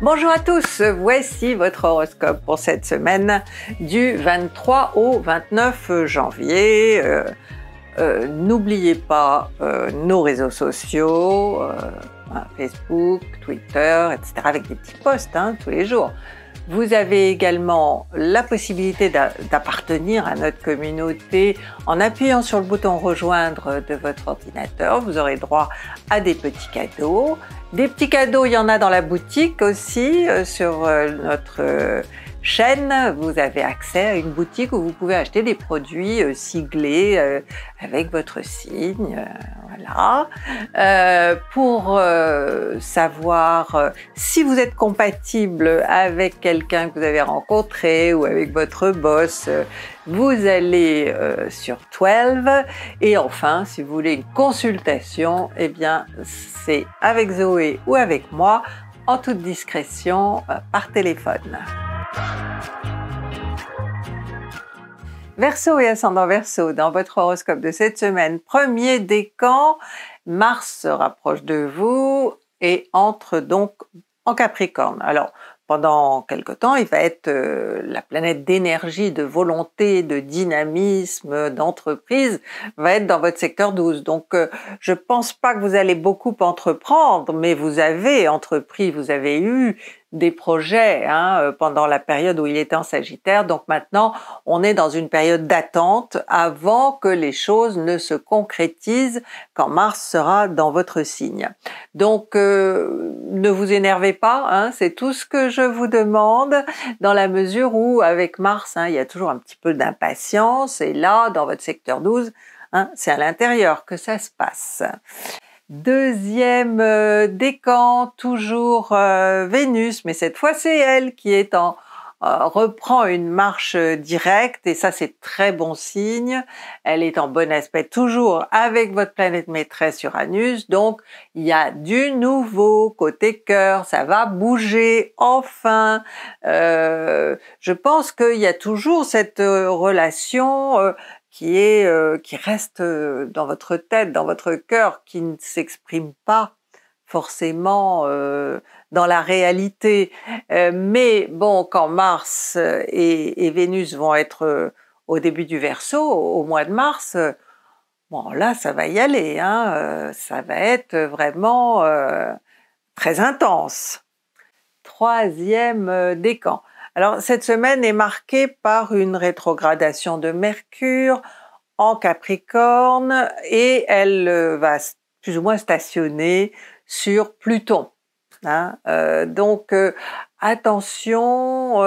Bonjour à tous, voici votre horoscope pour cette semaine du 23 au 29 janvier. Euh, euh, n'oubliez pas euh, nos réseaux sociaux, hein, Facebook, Twitter, etc. avec des petits posts hein, tous les jours. Vous avez également la possibilité d'appartenir à notre communauté en appuyant sur le bouton rejoindre de votre ordinateur. Vous aurez droit à des petits cadeaux des petits cadeaux, il y en a dans la boutique aussi, euh, sur euh, notre euh, chaîne, vous avez accès à une boutique où vous pouvez acheter des produits euh, siglés euh, avec votre signe. Euh, voilà. pour savoir si vous êtes compatible avec quelqu'un que vous avez rencontré ou avec votre boss, vous allez sur 12. Et enfin, si vous voulez une consultation, eh bien, c'est avec Zoé ou avec moi, en toute discrétion, par téléphone. Verseau et ascendant Verseau, dans votre horoscope de cette semaine, premier décan, Mars se rapproche de vous et entre donc en Capricorne. Alors, pendant quelque temps, il va être euh, la planète d'énergie, de volonté, de dynamisme, d'entreprise, va être dans votre secteur 12. Donc, je euh, je pense pas que vous allez beaucoup entreprendre, mais vous avez entrepris, vous avez eu des projets hein, euh, pendant la période où il était en Sagittaire. Donc maintenant, on est dans une période d'attente avant que les choses ne se concrétisent quand Mars sera dans votre signe. Donc euh, ne vous énervez pas, hein, c'est tout ce que je vous demande dans la mesure où avec Mars, hein, il y a toujours un petit peu d'impatience et là, dans votre secteur 12, hein, c'est à l'intérieur que ça se passe. Deuxième euh, décan, toujours euh, Vénus, mais cette fois c'est elle qui est en euh, reprend une marche directe et ça c'est très bon signe. Elle est en bon aspect toujours avec votre planète maîtresse Uranus, donc il y a du nouveau côté cœur, ça va bouger enfin. je pense qu'il y a toujours cette relation, qui, euh, qui reste euh, dans votre tête, dans votre cœur, qui ne s'exprime pas forcément euh, dans la réalité. mais bon, quand Mars et, Vénus vont être au début du verso, au, mois de mars, bon là, ça va y aller, hein, ça va être vraiment très intense. Troisième décan. Alors cette semaine est marquée par une rétrogradation de Mercure en Capricorne et elle euh, va plus ou moins stationner sur Pluton. Hein. Euh, donc euh, attention,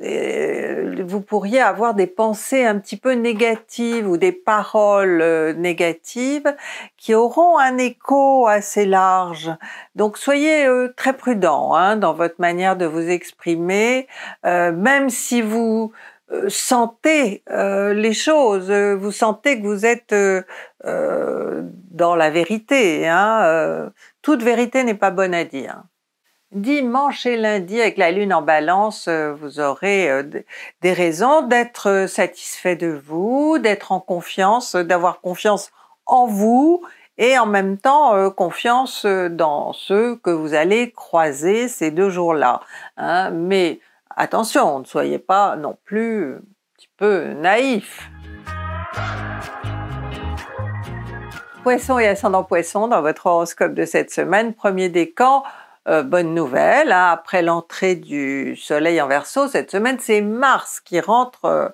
vous pourriez avoir des pensées un petit peu négatives ou des paroles euh, négatives qui auront un écho assez large. Donc soyez euh, très prudent hein, dans votre manière de vous exprimer, euh, même si vous sentez les choses, vous sentez que vous êtes dans la vérité. Hein, toute vérité n'est pas bonne à dire. Dimanche et lundi, avec la lune en balance, euh, vous aurez euh, des raisons d'être euh, satisfait de vous, d'être en confiance, d'avoir confiance en vous et en même temps confiance dans ceux que vous allez croiser ces deux jours-là. Hein. Mais attention, ne soyez pas non plus un petit peu naïf. Poisson et ascendant poisson dans votre horoscope de cette semaine, premier décan, euh, bonne nouvelle, hein, après l'entrée du Soleil en Verseau cette semaine, c'est Mars qui rentre euh,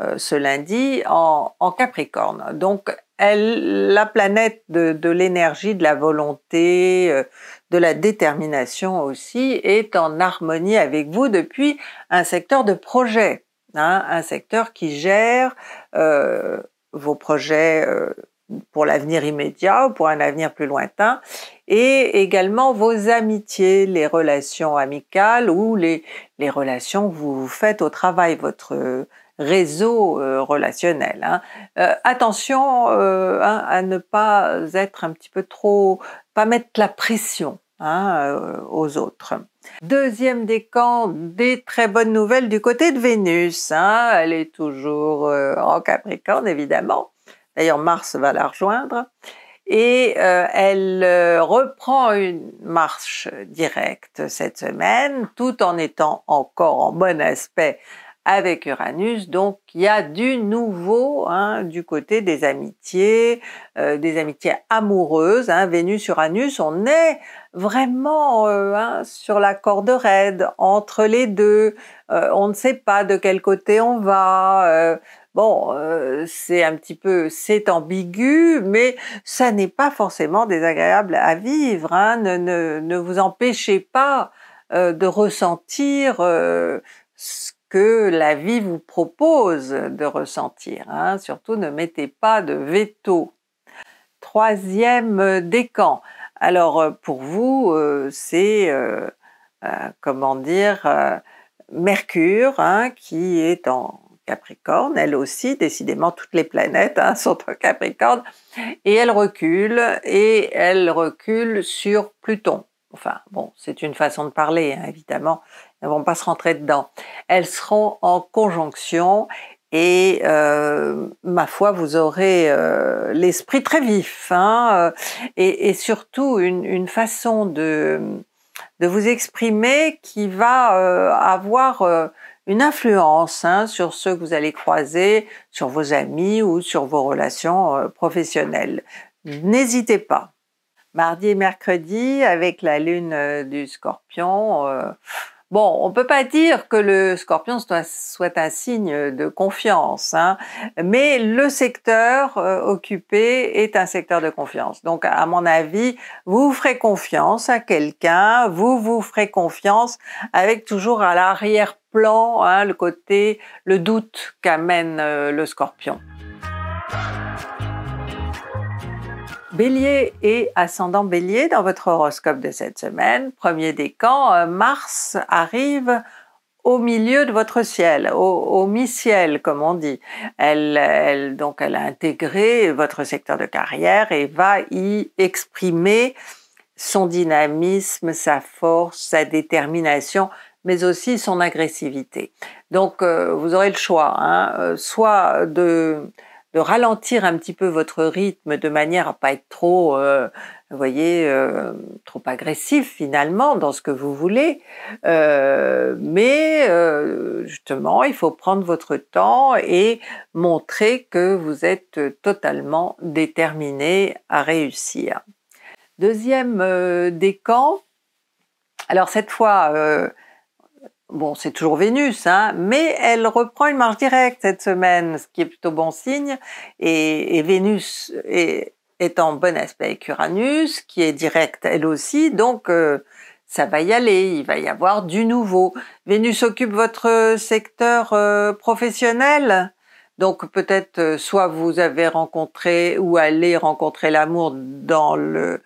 euh, ce lundi en, Capricorne. Donc la planète de, l'énergie, de la volonté, de la détermination aussi, est en harmonie avec vous depuis un secteur de projet, hein, un secteur qui gère vos projets pour l'avenir immédiat ou pour un avenir plus lointain et également vos amitiés, les relations amicales ou les, relations que vous faites au travail, votre réseau euh, relationnel. Hein. Euh, attention euh, hein, à ne pas être un petit peu trop, pas mettre la pression hein, aux autres. Deuxième décan, des très bonnes nouvelles du côté de Vénus. Elle est toujours en Capricorne, évidemment. D'ailleurs, Mars va la rejoindre et euh, elle euh, reprend une marche directe cette semaine tout en étant encore en bon aspect avec Uranus. Donc il y a du nouveau hein, du côté des amitiés, euh, des amitiés amoureuses. Hein. Vénus-Uranus, on est vraiment hein, sur la corde raide entre les deux. on ne sait pas de quel côté on va. Bon, euh, c'est un petit peu, c'est ambigu, mais ça n'est pas forcément désagréable à vivre. Hein. Ne, vous empêchez pas euh, de ressentir euh, ce que la vie vous propose de ressentir. Hein. Surtout, ne mettez pas de veto. Troisième décan. Alors, pour vous, c'est, comment dire, Mercure, hein, qui est en Capricorne, elle aussi, décidément toutes les planètes hein, sont en Capricorne, et elle recule, et elle recule sur Pluton. Enfin, bon, c'est une façon de parler, hein, évidemment, elles ne vont pas se rentrer dedans. Elles seront en conjonction, et euh, ma foi, vous aurez euh, l'esprit très vif, hein, euh, et, surtout une, façon de, vous exprimer qui va avoir une influence hein, sur ceux que vous allez croiser, sur vos amis ou sur vos relations euh, professionnelles. N'hésitez pas. Mardi et mercredi, avec la lune euh, du scorpion, euh, bon, on ne peut pas dire que le scorpion soit, un signe de confiance, hein, mais le secteur occupé est un secteur de confiance. Donc, à mon avis, vous ferez confiance à quelqu'un, vous vous ferez confiance avec toujours à l'arrière plan, hein, le côté, le doute qu'amène euh, le scorpion. Bélier et ascendant bélier dans votre horoscope de cette semaine, premier décan, euh, Mars arrive au milieu de votre ciel, au, mi-ciel comme on dit. donc elle a intégré votre secteur de carrière et va y exprimer son dynamisme, sa force, sa détermination, mais aussi son agressivité. Donc euh, vous aurez le choix, hein. euh, soit de, ralentir un petit peu votre rythme de manière à pas être trop, euh, vous voyez, trop agressif finalement dans ce que vous voulez, mais justement il faut prendre votre temps et montrer que vous êtes totalement déterminé à réussir. Deuxième décan, alors cette fois, Bon, c'est toujours Vénus, hein, mais elle reprend une marche directe cette semaine, ce qui est plutôt bon signe. Et, Vénus est, en bon aspect avec Uranus, qui est directe elle aussi, donc euh, ça va y aller, il va y avoir du nouveau. Vénus occupe votre secteur euh, professionnel, donc peut-être euh, soit vous avez rencontré ou allez rencontrer l'amour dans le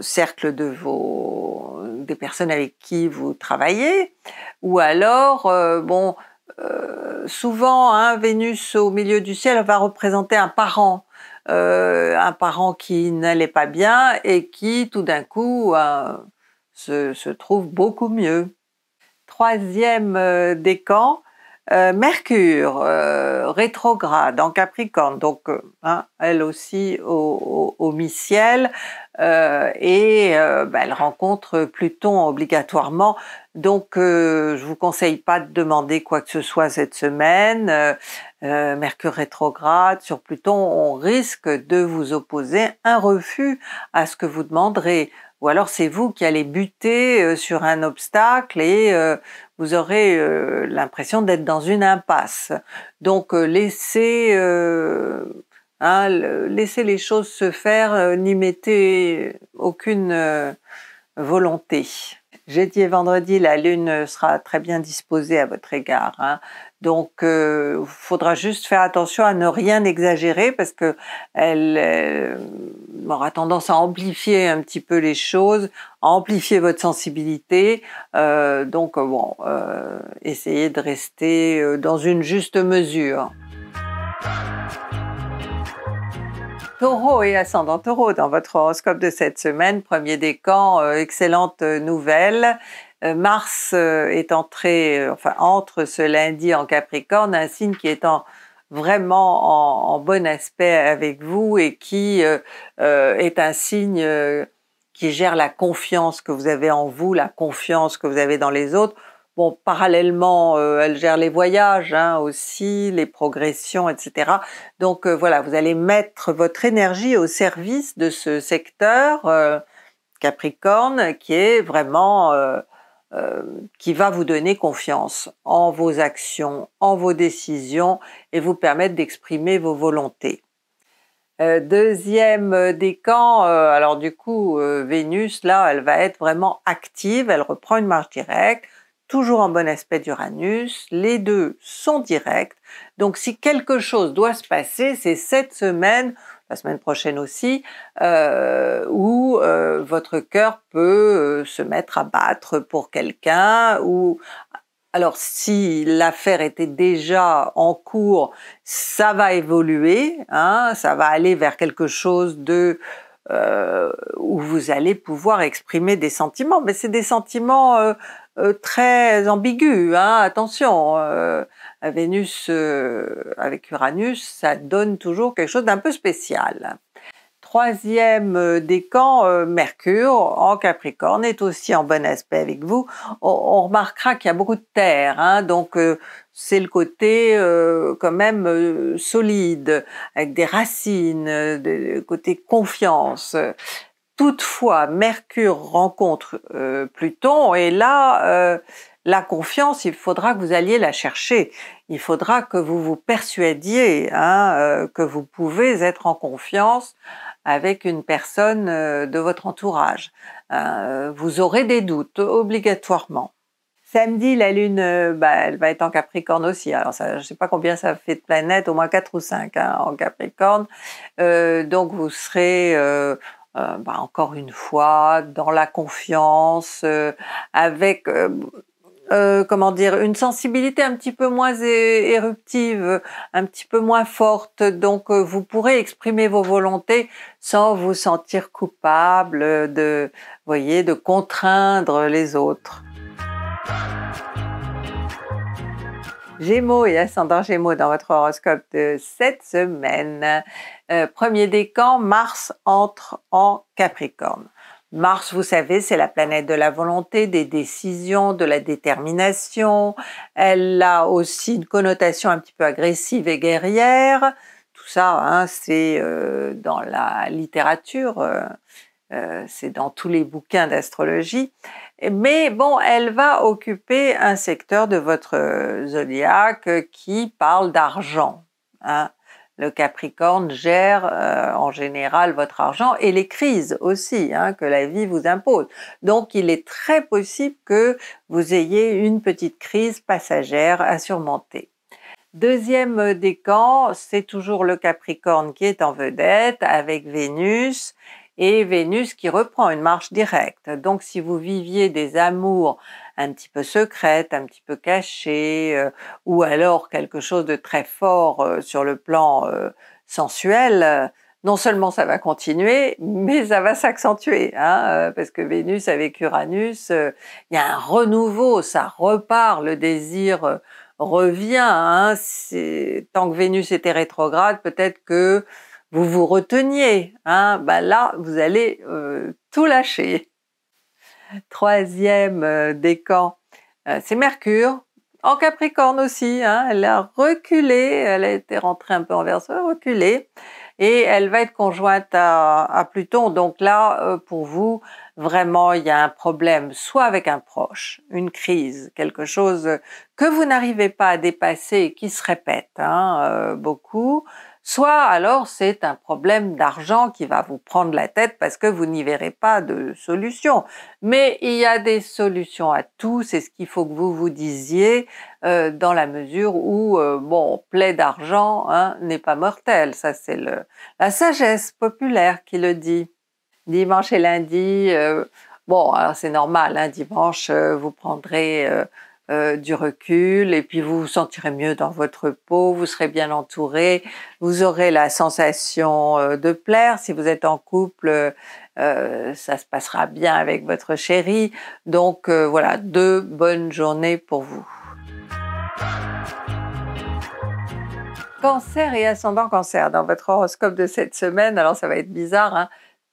cercle de vos des personnes avec qui vous travaillez, ou alors euh, bon, euh, souvent hein, Vénus au milieu du ciel va représenter un parent, euh, un parent qui n'allait pas bien et qui tout d'un coup se, trouve beaucoup mieux. Troisième décan, Mercure rétrograde en Capricorne, donc hein, elle aussi au, au mi-ciel, euh, et euh, bah, elle rencontre Pluton obligatoirement. Donc, je euh, je vous conseille pas de demander quoi que ce soit cette semaine. Mercure rétrograde sur Pluton, on risque de vous opposer un refus à ce que vous demanderez. Ou alors c'est vous qui allez buter sur un obstacle et vous aurez l'impression d'être dans une impasse. Donc laissez Hein, laissez les choses se faire, euh, n'y mettez aucune euh, volonté. Jeudi et vendredi, la Lune sera très bien disposée à votre égard. Hein. Donc, il euh, faudra juste faire attention à ne rien exagérer parce qu'elle aura tendance à amplifier un petit peu les choses, à amplifier votre sensibilité. donc, bon, essayez de rester dans une juste mesure. Taureau et ascendant taureau dans votre horoscope de cette semaine, premier décan, euh, excellente euh, nouvelle. Euh, Mars est entré, enfin entre ce lundi en Capricorne, un signe qui est en, vraiment en, bon aspect avec vous et qui est un signe qui gère la confiance que vous avez en vous, la confiance que vous avez dans les autres parallèlement, euh, elle gère les voyages hein, aussi, les progressions, etc. Donc euh, voilà, vous allez mettre votre énergie au service de ce secteur euh, Capricorne qui est vraiment qui va vous donner confiance en vos actions, en vos décisions et vous permettre d'exprimer vos volontés. deuxième décan, camps, alors du coup Vénus là, elle va être vraiment active, elle reprend une marche directe, toujours en bon aspect d'Uranus, les deux sont directs, donc si quelque chose doit se passer, c'est cette semaine, la semaine prochaine aussi, euh, où euh, votre cœur peut euh, se mettre à battre pour quelqu'un ou alors si l'affaire était déjà en cours, ça va évoluer, hein, ça va aller vers quelque chose de où vous allez pouvoir exprimer des sentiments, mais c'est des sentiments euh, très ambigu. Hein, attention, euh, Vénus euh, avec Uranus, ça donne toujours quelque chose d'un peu spécial. Troisième décan, Mercure en Capricorne est aussi en bon aspect avec vous. On, remarquera qu'il y a beaucoup de terre, hein, donc c'est le côté quand même solide, avec des racines, le côté confiance. Toutefois, Mercure rencontre euh, Pluton et là, euh, la confiance, il faudra que vous alliez la chercher. Il faudra que vous vous persuadiez hein, euh, que vous pouvez être en confiance avec une personne de votre entourage. vous aurez des doutes obligatoirement. Samedi, la Lune, bah, elle va être en Capricorne aussi. Alors, ça, je ne sais pas combien ça fait de planètes, au moins 4 ou 5 hein, en Capricorne. Euh, donc, vous serez, euh, euh, bah, encore une fois, dans la confiance, euh, avec, euh, comment dire, une sensibilité un petit peu moins éruptive, un petit peu moins forte. Donc, vous pourrez exprimer vos volontés sans vous sentir coupable de, voyez, de contraindre les autres. Gémeaux et ascendant Gémeaux dans votre horoscope de cette semaine. Euh, premier premier décan, Mars entre en Capricorne. Mars, vous savez, c'est la planète de la volonté, des décisions, de la détermination. Elle a aussi une connotation un petit peu agressive et guerrière. Tout ça, hein, c'est euh, dans la littérature, euh, c'est dans tous les bouquins d'astrologie. Mais bon, elle va occuper un secteur de votre zodiaque qui parle d'argent. Hein le Capricorne gère euh, en général votre argent et les crises aussi hein, que la vie vous impose. Donc il est très possible que vous ayez une petite crise passagère à surmonter. Deuxième décan, c'est toujours le Capricorne qui est en vedette avec Vénus et Vénus qui reprend une marche directe. Donc si vous viviez des amours un petit peu secrète, un petit peu cachée, euh, ou alors quelque chose de très fort euh, sur le plan euh, sensuel, non seulement ça va continuer, mais ça va s'accentuer, hein, parce que Vénus avec Uranus, il y a un renouveau, ça repart, le désir revient. Hein, tant que Vénus était rétrograde, peut-être que vous vous reteniez. Hein, ben là, vous allez tout lâcher troisième euh, décan, euh, c'est Mercure. En Capricorne aussi, hein. elle a reculé, elle a été rentrée un peu en verso, reculé, et elle va être conjointe à, Pluton. Donc là, euh, pour vous, vraiment, il y a un problème, soit avec un proche, une crise, quelque chose que vous n'arrivez pas à dépasser et qui se répète hein, beaucoup, soit alors c'est un problème d'argent qui va vous prendre la tête parce que vous n'y verrez pas de solution. Mais il y a des solutions à tout, c'est ce qu'il faut que vous vous disiez euh, dans la mesure où, euh, bon, plaie d'argent hein, n'est pas mortel, ça c'est la sagesse populaire qui le dit. Dimanche et lundi, euh, bon, c'est normal, hein, dimanche, vous prendrez euh, du recul et puis vous vous sentirez mieux dans votre peau, vous serez bien entouré, vous aurez la sensation euh, de plaire. Si vous êtes en couple, euh, ça se passera bien avec votre chéri. Donc voilà, deux bonnes journées pour vous. Cancer et ascendant cancer dans votre horoscope de cette semaine, alors ça va être bizarre, hein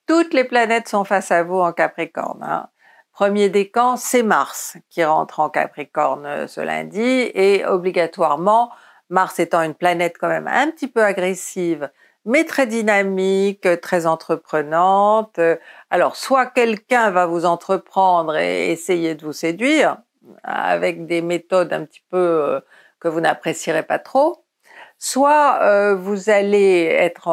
toutes les planètes sont face à vous en Capricorne. Hein. Premier décan, c'est Mars qui rentre en Capricorne euh, ce lundi et obligatoirement, Mars étant une planète quand même un petit peu agressive, mais très dynamique, très entreprenante. Euh, alors, soit quelqu'un va vous entreprendre et essayer de vous séduire euh, avec des méthodes un petit peu que vous n'apprécierez pas trop, soit vous allez être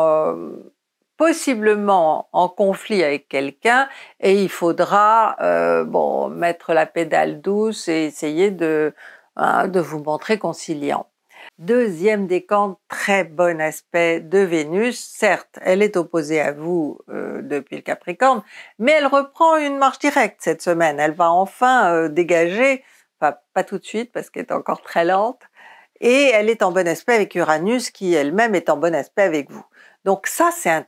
possiblement en conflit avec quelqu'un et il faudra euh, bon mettre la pédale douce et essayer de, hein, de vous montrer conciliant. Deuxième décan, très bon aspect de Vénus. Certes, elle est opposée à vous euh, depuis le Capricorne, mais elle reprend une marche directe cette semaine. Elle va enfin euh, dégager, pas tout de suite parce qu'elle est encore très lente, et elle est en bon aspect avec Uranus qui elle-même est en bon aspect avec vous. Donc ça, c'est un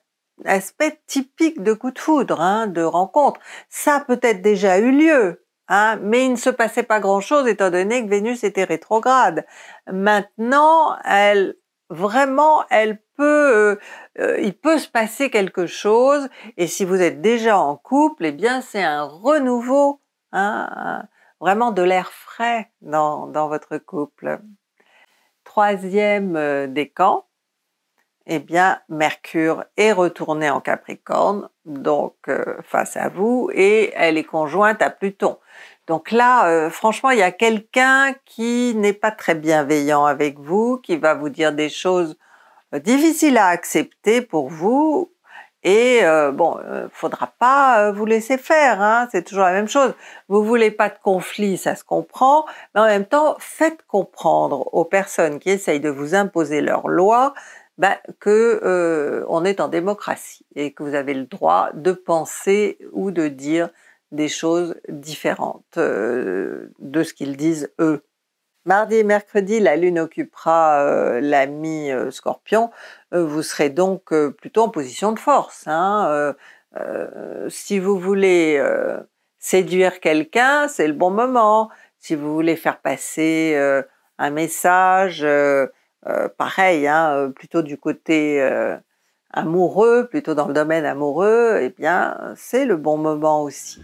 aspect typique de coup de foudre, hein, de rencontre. Ça peut-être déjà eu lieu, hein, mais il ne se passait pas grand-chose étant donné que Vénus était rétrograde. Maintenant, elle vraiment, elle peut, euh, euh, il peut se passer quelque chose. Et si vous êtes déjà en couple, eh bien, c'est un renouveau, hein, vraiment de l'air frais dans, dans votre couple. Troisième euh, décan, eh bien Mercure est retournée en Capricorne, donc euh, face à vous, et elle est conjointe à Pluton. Donc là, euh, franchement, il y a quelqu'un qui n'est pas très bienveillant avec vous, qui va vous dire des choses euh, difficiles à accepter pour vous. Et bon, faudra pas vous laisser faire, hein, c'est toujours la même chose. Vous voulez pas de conflit, ça se comprend, mais en même temps, faites comprendre aux personnes qui essayent de vous imposer leurs lois ben, que euh, on est en démocratie et que vous avez le droit de penser ou de dire des choses différentes euh, de ce qu'ils disent eux. Mardi et mercredi, la Lune occupera euh, l'ami Scorpion. vous serez donc plutôt en position de force. Hein, si vous voulez séduire quelqu'un, c'est le bon moment. Si vous voulez faire passer un message, euh, pareil, hein, euh, plutôt du côté euh, amoureux, plutôt dans le domaine amoureux, eh bien, c'est le bon moment aussi.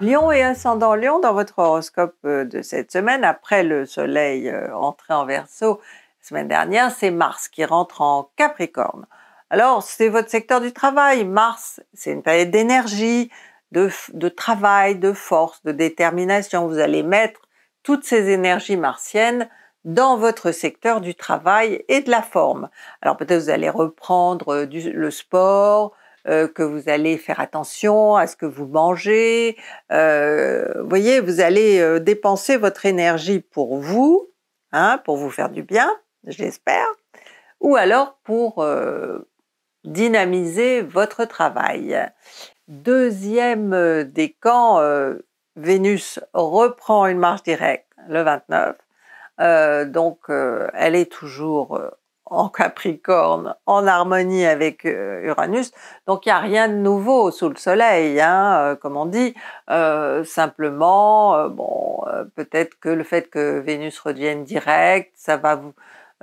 Lion et ascendant Lion dans votre horoscope de cette semaine, après le soleil entré en verso la semaine dernière, c'est Mars qui rentre en Capricorne. Alors, c'est votre secteur du travail. Mars, c'est une période d'énergie, de travail, de force, de détermination. Vous allez mettre toutes ces énergies martiennes dans votre secteur du travail et de la forme. Alors peut-être vous allez reprendre euh, le sport, euh, que vous allez faire attention à ce que vous mangez. Euh, vous voyez, vous allez dépenser votre énergie pour vous, hein, pour vous faire du bien, j'espère, ou alors pour dynamiser votre travail. Deuxième décan Vénus reprend une marche directe le 29. Euh, donc, euh, elle est toujours euh, en Capricorne, en harmonie avec Uranus. Donc, il n'y a rien de nouveau sous le Soleil, hein, comme on dit. simplement, bon, peut-être que le fait que Vénus revienne directe, ça va vous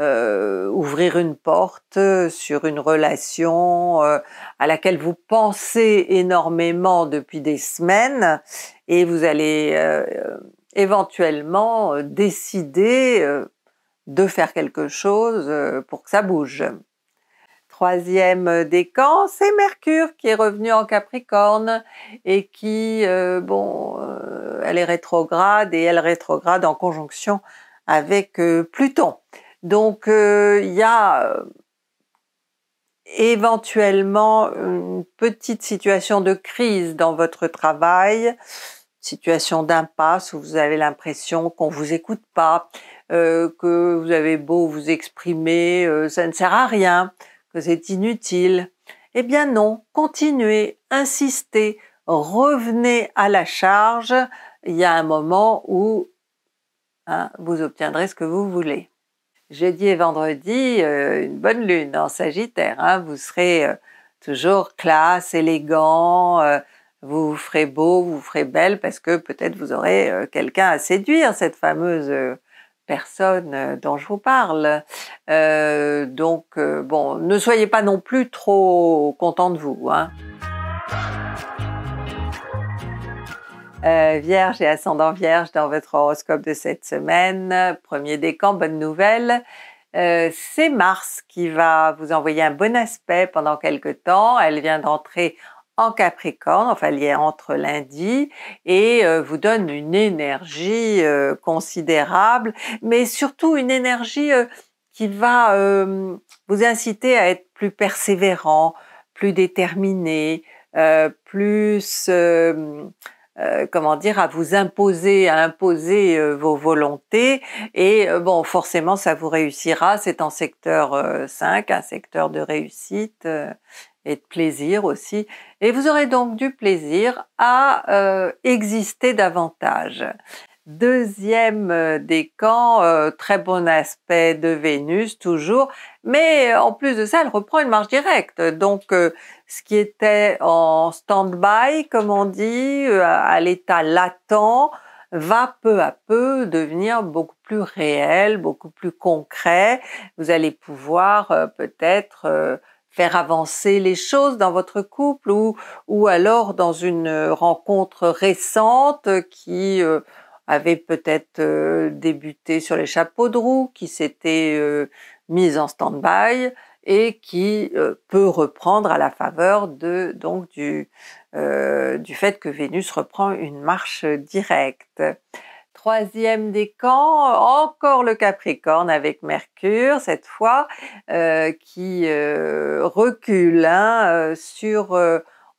euh, ouvrir une porte euh, sur une relation euh, à laquelle vous pensez énormément depuis des semaines et vous allez éventuellement décider de faire quelque chose pour que ça bouge. Troisième décan, c'est Mercure qui est revenu en Capricorne et qui, bon, elle est rétrograde et elle rétrograde en conjonction avec Pluton. Donc euh, il y a euh, éventuellement une petite situation de crise dans votre travail, situation d'impasse où vous avez l'impression qu'on vous écoute pas, euh, que vous avez beau vous exprimer, ça ne sert à rien, que c'est inutile. Eh bien non, continuez, insistez, revenez à la charge. Il y a un moment où hein, vous obtiendrez ce que vous voulez jeudi et vendredi, euh, une bonne lune en Sagittaire. Hein. vous serez euh, toujours classe, élégant, euh, vous, ferez beau, vous, ferez belle parce que peut-être vous aurez quelqu'un à séduire, cette fameuse personne dont je vous parle. donc, bon, ne soyez pas non plus trop content de vous. Hein. Euh, vierge et ascendant Vierge dans votre horoscope de cette semaine. Premier décan, bonne nouvelle. Euh, c'est Mars qui va vous envoyer un bon aspect pendant quelque temps. Elle vient d'entrer en Capricorne, enfin elle y entre lundi, et euh, vous donne une énergie considérable, mais surtout une énergie qui va vous inciter à être plus persévérant, plus déterminé, plus euh, comment dire, à vous imposer, à imposer euh, vos volontés. Et euh, bon, forcément, ça vous réussira. C'est en secteur 5, un secteur de réussite et de plaisir aussi. Et vous aurez donc du plaisir à exister davantage. Deuxième euh, décan, camps, euh, très bon aspect de Vénus toujours, mais euh, en plus de ça, elle reprend une marche directe. Donc, ce qui était en stand-by, comme on dit, à l'état latent, va peu à peu devenir beaucoup plus réel, beaucoup plus concret. Vous allez pouvoir peut-être faire avancer les choses dans votre couple ou, ou alors dans une rencontre récente qui avait peut-être euh, débuté sur les chapeaux de roue, qui s'était mis euh, mise en stand-by et qui euh, peut reprendre à la faveur de, donc, du, du fait que Vénus reprend une marche directe. Troisième camps, encore le Capricorne avec Mercure, cette fois, qui recule hein,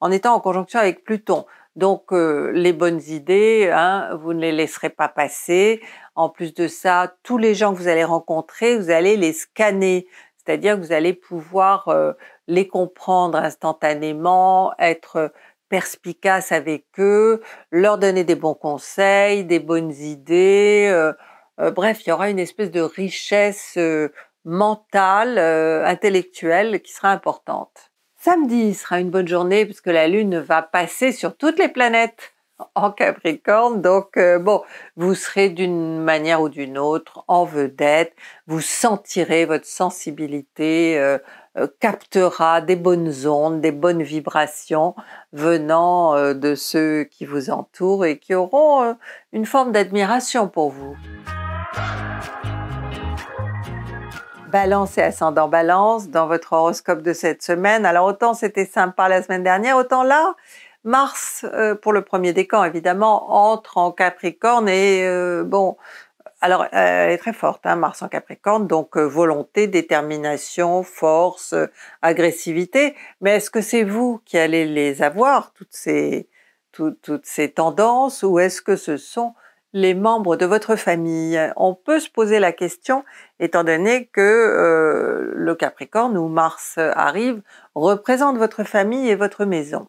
en étant en conjonction avec Pluton. Donc euh, les bonnes idées, hein, vous ne les laisserez pas passer. En plus de ça, tous les gens que vous allez rencontrer, vous allez les scanner, c'est-à-dire que vous allez pouvoir euh, les comprendre instantanément, être perspicace avec eux, leur donner des bons conseils, des bonnes idées. Euh, bref, il y aura une espèce de richesse mentale, intellectuelle qui sera importante. Samedi sera une bonne journée puisque la Lune va passer sur toutes les planètes en Capricorne. Donc, euh, bon, vous serez d'une manière ou d'une autre en vedette. Vous sentirez votre sensibilité euh, euh, captera des bonnes ondes, des bonnes vibrations venant de ceux qui vous entourent et qui auront une forme d'admiration pour vous. Balance et ascendant Balance dans votre horoscope de cette semaine. Alors autant c'était sympa la semaine dernière, autant là, Mars euh, pour le premier décan évidemment entre en Capricorne et euh, bon, alors euh, elle est très forte, hein, Mars en Capricorne, donc volonté, détermination, force, agressivité. Mais est-ce que c'est vous qui allez les avoir toutes ces toutes ces tendances ou est-ce que ce sont les membres de votre famille. On peut se poser la question, étant donné que euh, le Capricorne où Mars arrive, représente votre famille et votre maison.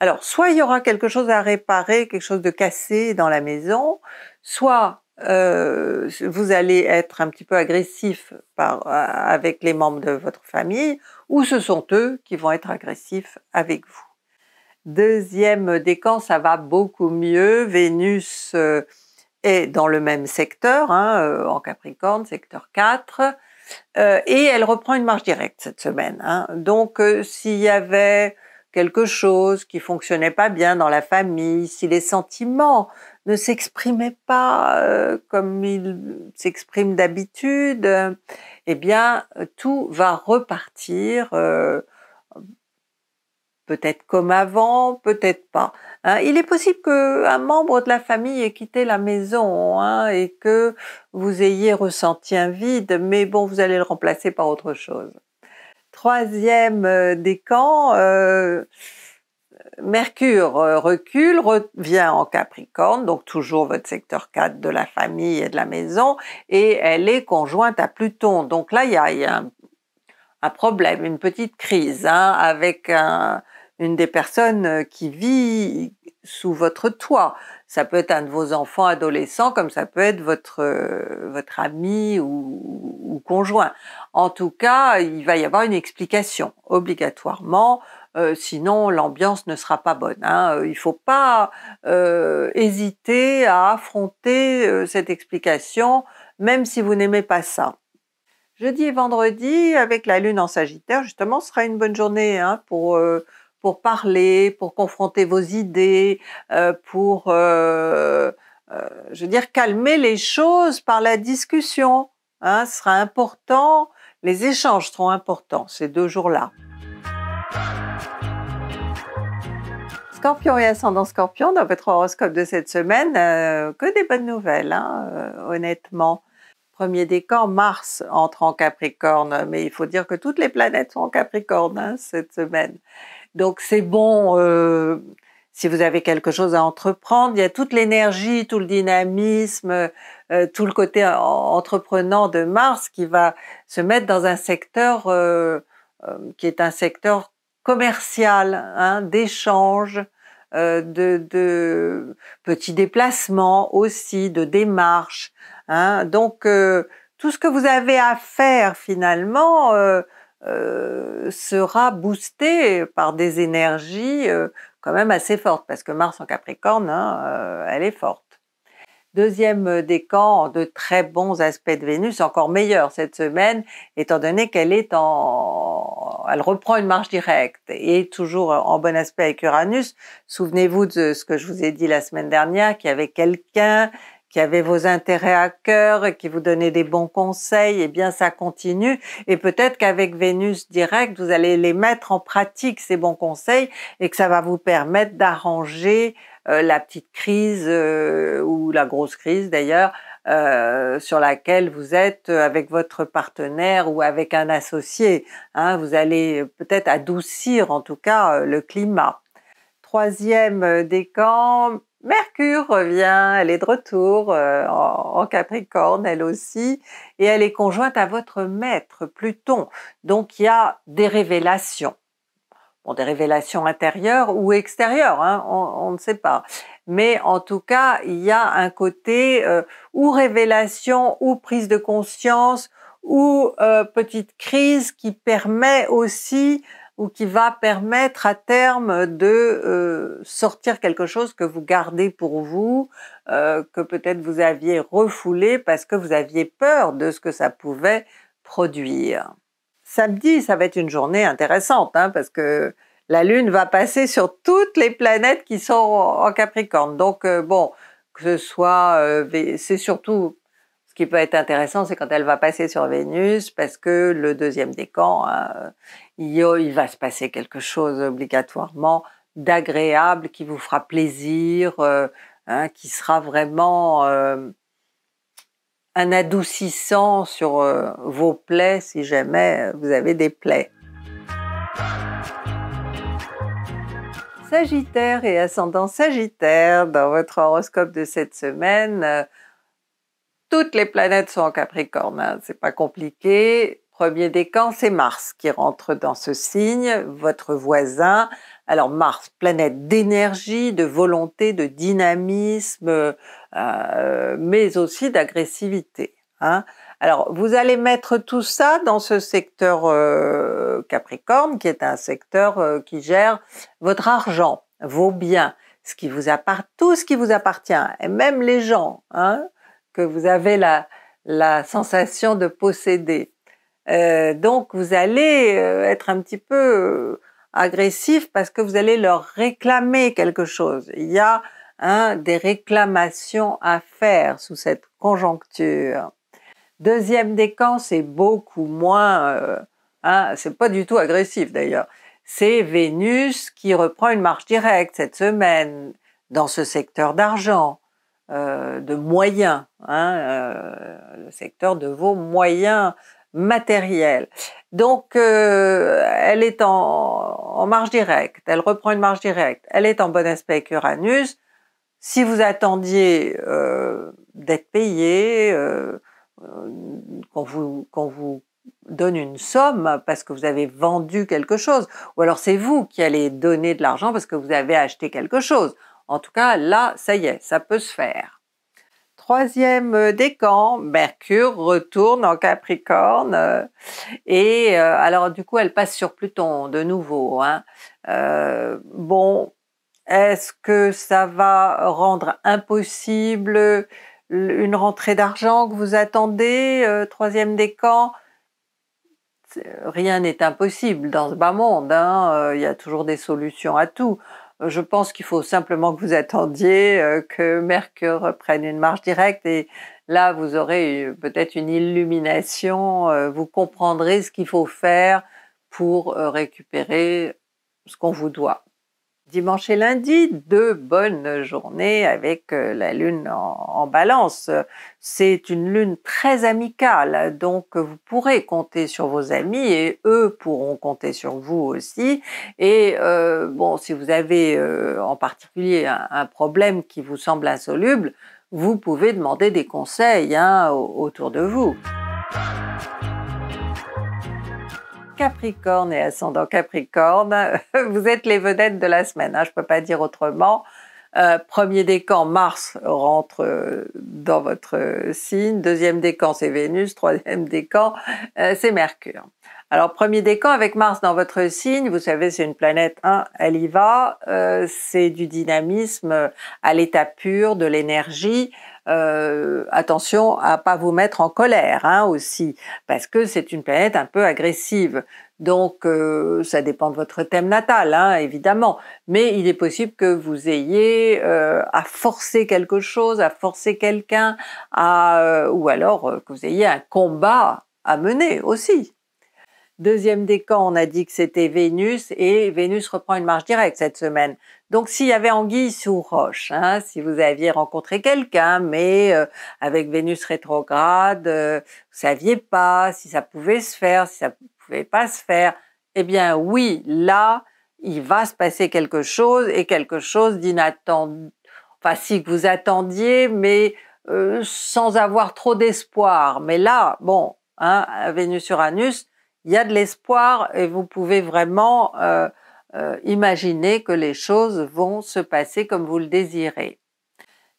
Alors, soit il y aura quelque chose à réparer, quelque chose de cassé dans la maison, soit euh, vous allez être un petit peu agressif euh, avec les membres de votre famille, ou ce sont eux qui vont être agressifs avec vous. Deuxième décan, ça va beaucoup mieux. Vénus est dans le même secteur, hein, euh, en Capricorne, secteur 4, euh, et elle reprend une marche directe cette semaine. Hein. Donc euh, s'il y avait quelque chose qui fonctionnait pas bien dans la famille, si les sentiments ne s'exprimaient pas comme ils s'expriment d'habitude, eh bien tout va repartir peut-être comme avant, peut-être pas. Hein. Il est possible qu'un membre de la famille ait quitté la maison hein, et que vous ayez ressenti un vide, mais bon, vous allez le remplacer par autre chose. Troisième euh, décan, euh, Mercure euh, recule, revient en Capricorne, donc toujours votre secteur 4 de la famille et de la maison, et elle est conjointe à Pluton. Donc là, il y a, un, problème, une petite crise hein, avec un, une des personnes euh, qui vit sous votre toit. Ça peut être un de vos enfants adolescents, comme ça peut être votre, euh, votre ami ou, conjoint. En tout cas, il va y avoir une explication, obligatoirement, euh, sinon l'ambiance ne sera pas bonne. Hein. Il ne faut pas hésiter à affronter cette explication, même si vous n'aimez pas ça. Jeudi et vendredi, avec la lune en Sagittaire, justement, ce sera une bonne journée hein, pour pour parler, pour confronter vos idées, euh, pour, euh, euh, je veux dire, calmer les choses par la discussion. Hein. ce sera important, les échanges seront importants ces deux jours-là. Scorpion et ascendant Scorpion, dans votre horoscope de cette semaine, que des bonnes nouvelles, hein, honnêtement. Premier décan, Mars entre en Capricorne, mais il faut dire que toutes les planètes sont en Capricorne hein, cette semaine. Donc c'est bon euh, si vous avez quelque chose à entreprendre. Il y a toute l'énergie, tout le dynamisme, euh, tout le côté entreprenant de Mars qui va se mettre dans un secteur euh, euh, qui est un secteur commercial, hein, d'échange, de, petits déplacements aussi, de démarches. Hein. Donc tout ce que vous avez à faire finalement, euh, sera boostée par des énergies euh, quand même assez fortes, parce que Mars en Capricorne, hein, euh, elle est forte. Deuxième décan de très bons aspects de Vénus, encore meilleur cette semaine, étant donné qu'elle est en, elle reprend une marche directe et toujours en bon aspect avec Uranus. Souvenez-vous de ce que je vous ai dit la semaine dernière, qu'il y avait quelqu'un qui avait vos intérêts à cœur, qui vous donnait des bons conseils, et eh bien ça continue. Et peut-être qu'avec Vénus direct, vous allez les mettre en pratique, ces bons conseils, et que ça va vous permettre d'arranger euh, la petite crise euh, ou la grosse crise d'ailleurs euh, sur laquelle vous êtes avec votre partenaire ou avec un associé. Hein. vous allez peut-être adoucir en tout cas le climat. Troisième décan, Mercure revient, elle est de retour euh, en, Capricorne, elle aussi, et elle est conjointe à votre maître, Pluton. Donc il y a des révélations. Bon, des révélations intérieures ou extérieures, hein, on, ne sait pas. Mais en tout cas, il y a un côté euh, ou révélation ou prise de conscience ou euh, petite crise qui permet aussi ou qui va permettre à terme de euh, sortir quelque chose que vous gardez pour vous, euh, que peut-être vous aviez refoulé parce que vous aviez peur de ce que ça pouvait produire. Samedi, ça va être une journée intéressante hein, parce que la Lune va passer sur toutes les planètes qui sont en Capricorne. Donc euh, bon, que ce soit, c'est surtout ce qui peut être intéressant, c'est quand elle va passer sur Vénus, parce que le deuxième décan camps... Hein, il va se passer quelque chose obligatoirement d'agréable qui vous fera plaisir, euh, hein, qui sera vraiment euh, un adoucissant sur euh, vos plaies si jamais vous avez des plaies. Sagittaire et ascendant Sagittaire, dans votre horoscope de cette semaine, toutes les planètes sont en Capricorne, hein, c'est pas compliqué. Premier décan, c'est Mars qui rentre dans ce signe, votre voisin. Alors Mars, planète d'énergie, de volonté, de dynamisme, euh, mais aussi d'agressivité. Hein. Alors vous allez mettre tout ça dans ce secteur euh, Capricorne, qui est un secteur euh, qui gère votre argent, vos biens, ce qui vous appartient, tout ce qui vous appartient, et même les gens hein, que vous avez la, la sensation de posséder. Euh, donc vous allez euh, être un petit peu euh, agressif parce que vous allez leur réclamer quelque chose. Il y a hein, des réclamations à faire sous cette conjoncture. Deuxième décan, c'est beaucoup moins, hein, c'est pas du tout agressif d'ailleurs. C'est Vénus qui reprend une marche directe cette semaine dans ce secteur d'argent, de moyens, hein, le secteur de vos moyens matériel. Donc, euh, elle est en, en, marche directe, elle reprend une marche directe, elle est en bon aspect avec Uranus. Si vous attendiez euh, d'être payé, euh, euh qu'on vous, vous donne une somme parce que vous avez vendu quelque chose, ou alors c'est vous qui allez donner de l'argent parce que vous avez acheté quelque chose. En tout cas, là, ça y est, ça peut se faire troisième euh, décan, Mercure retourne en Capricorne euh, et euh, alors du coup elle passe sur Pluton de nouveau. Hein. bon, est-ce que ça va rendre impossible une rentrée d'argent que vous attendez, troisième décan Rien n'est impossible dans ce bas monde, hein. il y a toujours des solutions à tout je pense qu'il faut simplement que vous attendiez euh, que Mercure prenne une marche directe et là, vous aurez euh, peut-être une illumination, euh, vous comprendrez ce qu'il faut faire pour récupérer ce qu'on vous doit dimanche et lundi, deux bonnes journées avec euh, la lune en, balance. C'est une lune très amicale, donc vous pourrez compter sur vos amis et eux pourront compter sur vous aussi. Et euh, bon, si vous avez euh, en particulier un, problème qui vous semble insoluble, vous pouvez demander des conseils hein, autour de vous. Capricorne et ascendant Capricorne, vous êtes les vedettes de la semaine, hein, je ne peux pas dire autrement. Euh, premier décan, Mars rentre euh, dans votre signe. Deuxième décan, c'est Vénus. Troisième décan, euh, c'est Mercure. Alors, premier décan avec Mars dans votre signe, vous savez, c'est une planète hein, elle y va. Euh, c'est du dynamisme à l'état pur, de l'énergie. Euh, attention à pas vous mettre en colère hein, aussi, parce que c'est une planète un peu agressive. Donc, euh, ça dépend de votre thème natal, hein, évidemment. Mais il est possible que vous ayez euh, à forcer quelque chose, à forcer quelqu'un, à, ou alors que vous ayez un combat à mener aussi. Deuxième décan, on a dit que c'était Vénus et Vénus reprend une marche directe cette semaine. Donc s'il y avait anguille sous roche, hein, si vous aviez rencontré quelqu'un, mais euh, avec Vénus rétrograde, euh, vous saviez pas si ça pouvait se faire, si ça pouvait pas se faire, eh bien oui, là, il va se passer quelque chose et quelque chose d'inattendu, enfin si que vous attendiez, mais euh, sans avoir trop d'espoir. Mais là, bon, hein, Vénus-Uranus, il y a de l'espoir et vous pouvez vraiment euh, euh, imaginer que les choses vont se passer comme vous le désirez.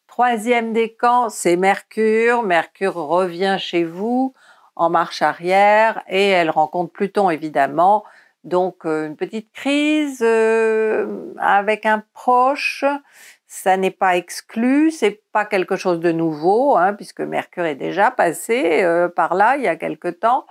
Troisième décan, c'est Mercure. Mercure revient chez vous en marche arrière et elle rencontre Pluton évidemment. Donc euh, une petite crise avec un proche, ça n'est pas exclu, c'est pas quelque chose de nouveau hein, puisque Mercure est déjà passé par là il y a quelque temps.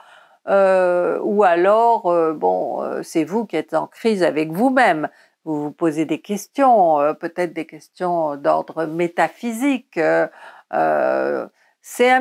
Euh, ou alors, euh, bon, euh, c'est vous qui êtes en crise avec vous-même. Vous vous posez des questions, peut-être des questions d'ordre métaphysique. c'est un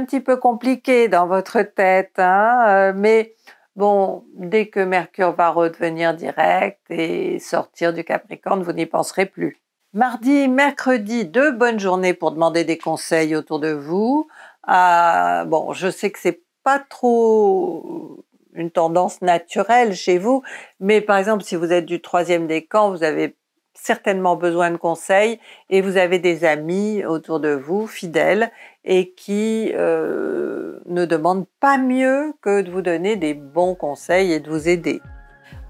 petit peu compliqué dans votre tête, hein, mais bon, dès que Mercure va redevenir direct et sortir du Capricorne, vous n'y penserez plus. Mardi, mercredi, deux bonnes journées pour demander des conseils autour de vous. Ah, bon, je sais que c'est pas trop une tendance naturelle chez vous, mais par exemple, si vous êtes du troisième camps, vous avez certainement besoin de conseils et vous avez des amis autour de vous fidèles et qui euh, ne demandent pas mieux que de vous donner des bons conseils et de vous aider.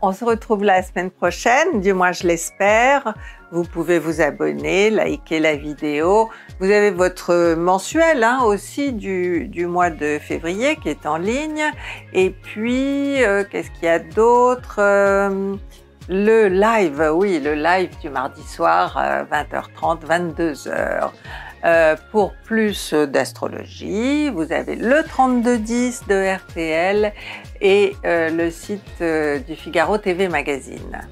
On se retrouve la semaine prochaine, du moins je l'espère. Vous pouvez vous abonner, liker la vidéo. Vous avez votre mensuel hein, aussi du, mois de février qui est en ligne. Et puis, euh, qu'est-ce qu'il y a d'autre euh, Le live, oui, le live du mardi soir, 20h30, 22h. Euh, pour plus d'astrologie, vous avez le 3210 de RTL et euh, le site euh, du Figaro TV Magazine.